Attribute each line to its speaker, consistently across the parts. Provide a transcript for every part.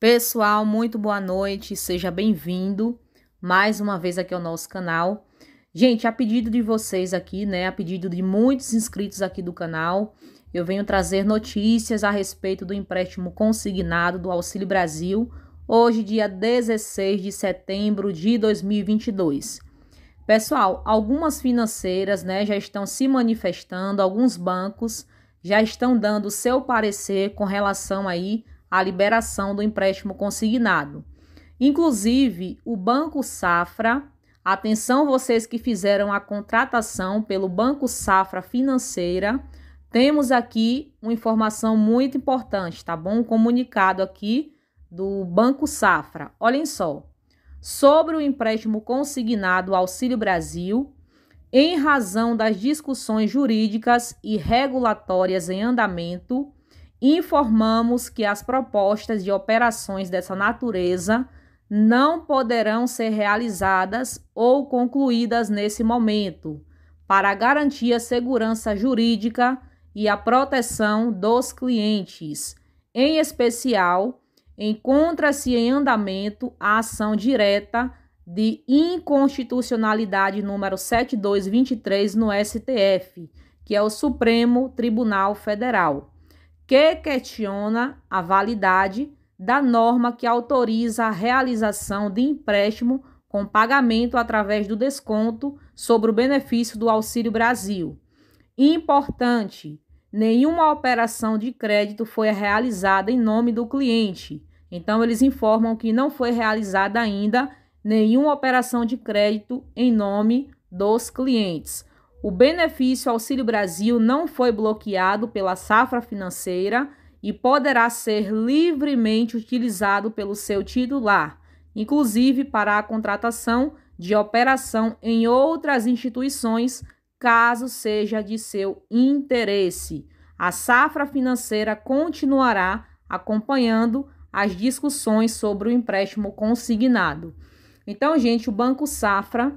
Speaker 1: Pessoal, muito boa noite, seja bem-vindo mais uma vez aqui ao nosso canal. Gente, a pedido de vocês aqui, né, a pedido de muitos inscritos aqui do canal, eu venho trazer notícias a respeito do empréstimo consignado do Auxílio Brasil, hoje, dia 16 de setembro de 2022. Pessoal, algumas financeiras, né, já estão se manifestando, alguns bancos já estão dando seu parecer com relação aí a liberação do empréstimo consignado. Inclusive, o Banco Safra, atenção vocês que fizeram a contratação pelo Banco Safra Financeira, temos aqui uma informação muito importante, tá bom? Um comunicado aqui do Banco Safra. Olhem só. Sobre o empréstimo consignado Auxílio Brasil, em razão das discussões jurídicas e regulatórias em andamento, informamos que as propostas de operações dessa natureza não poderão ser realizadas ou concluídas nesse momento, para garantir a segurança jurídica e a proteção dos clientes. Em especial, encontra-se em andamento a ação direta de inconstitucionalidade número 7223 no STF, que é o Supremo Tribunal Federal que questiona a validade da norma que autoriza a realização de empréstimo com pagamento através do desconto sobre o benefício do Auxílio Brasil. Importante, nenhuma operação de crédito foi realizada em nome do cliente. Então, eles informam que não foi realizada ainda nenhuma operação de crédito em nome dos clientes. O benefício Auxílio Brasil não foi bloqueado pela safra financeira e poderá ser livremente utilizado pelo seu titular, inclusive para a contratação de operação em outras instituições, caso seja de seu interesse. A safra financeira continuará acompanhando as discussões sobre o empréstimo consignado. Então, gente, o Banco Safra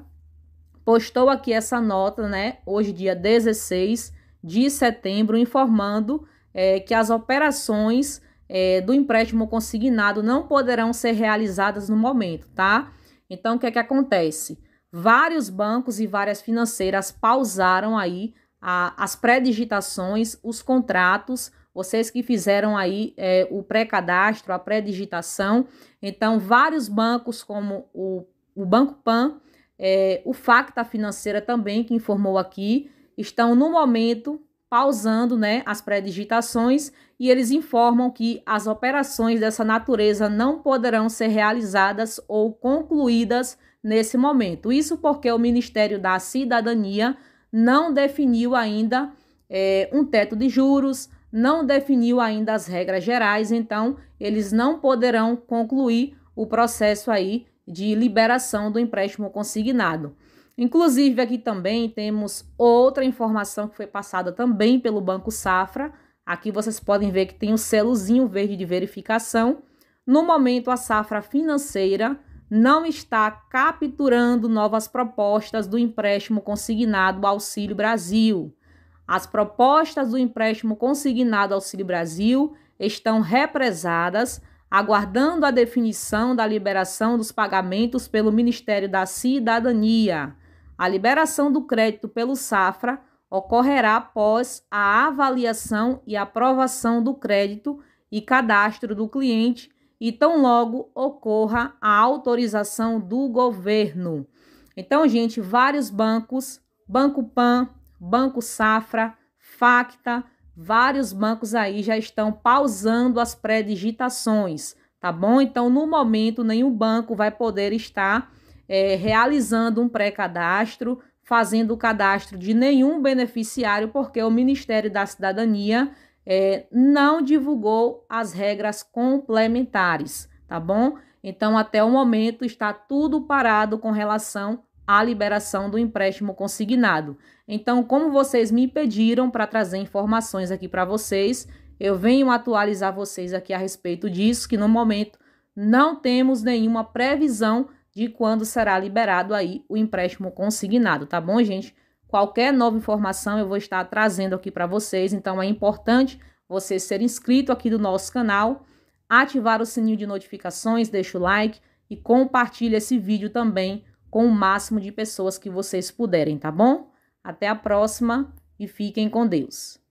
Speaker 1: postou aqui essa nota, né, hoje dia 16 de setembro, informando é, que as operações é, do empréstimo consignado não poderão ser realizadas no momento, tá? Então, o que é que acontece? Vários bancos e várias financeiras pausaram aí a, as pré-digitações, os contratos, vocês que fizeram aí é, o pré-cadastro, a pré-digitação. Então, vários bancos, como o, o Banco Pan, é, o Facta Financeira também, que informou aqui, estão no momento pausando né, as pré-digitações e eles informam que as operações dessa natureza não poderão ser realizadas ou concluídas nesse momento. Isso porque o Ministério da Cidadania não definiu ainda é, um teto de juros, não definiu ainda as regras gerais, então eles não poderão concluir o processo aí de liberação do empréstimo consignado. Inclusive, aqui também temos outra informação que foi passada também pelo Banco Safra. Aqui vocês podem ver que tem o um selozinho verde de verificação. No momento, a safra financeira não está capturando novas propostas do empréstimo consignado Auxílio Brasil. As propostas do empréstimo consignado Auxílio Brasil estão represadas aguardando a definição da liberação dos pagamentos pelo Ministério da Cidadania. A liberação do crédito pelo Safra ocorrerá após a avaliação e aprovação do crédito e cadastro do cliente e tão logo ocorra a autorização do governo. Então, gente, vários bancos, Banco Pan, Banco Safra, Facta, vários bancos aí já estão pausando as pré-digitações, tá bom? Então, no momento, nenhum banco vai poder estar é, realizando um pré-cadastro, fazendo o cadastro de nenhum beneficiário, porque o Ministério da Cidadania é, não divulgou as regras complementares, tá bom? Então, até o momento, está tudo parado com relação a liberação do empréstimo consignado. Então, como vocês me pediram para trazer informações aqui para vocês, eu venho atualizar vocês aqui a respeito disso, que no momento não temos nenhuma previsão de quando será liberado aí o empréstimo consignado, tá bom, gente? Qualquer nova informação eu vou estar trazendo aqui para vocês, então é importante você ser inscrito aqui do nosso canal, ativar o sininho de notificações, deixa o like e compartilhe esse vídeo também com o máximo de pessoas que vocês puderem, tá bom? Até a próxima e fiquem com Deus.